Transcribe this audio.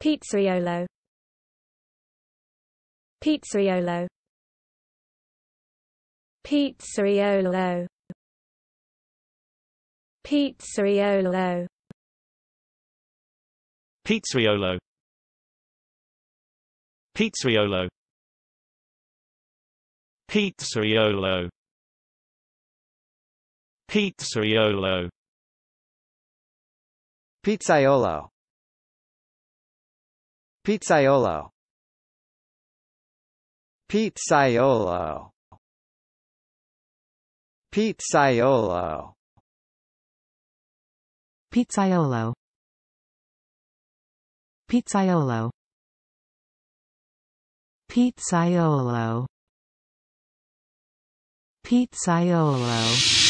Pizzaiolo Pizzaiolo Pizzaiolo Pizzaiolo Pizzaiolo Pizzaiolo Pizzaiolo Pizzaiolo Pizzaiolo Pizzaiolo Pizzaiolo Pizzaiolo Pizzaiolo Pizzaiolo Pizzaiolo Pizzaiolo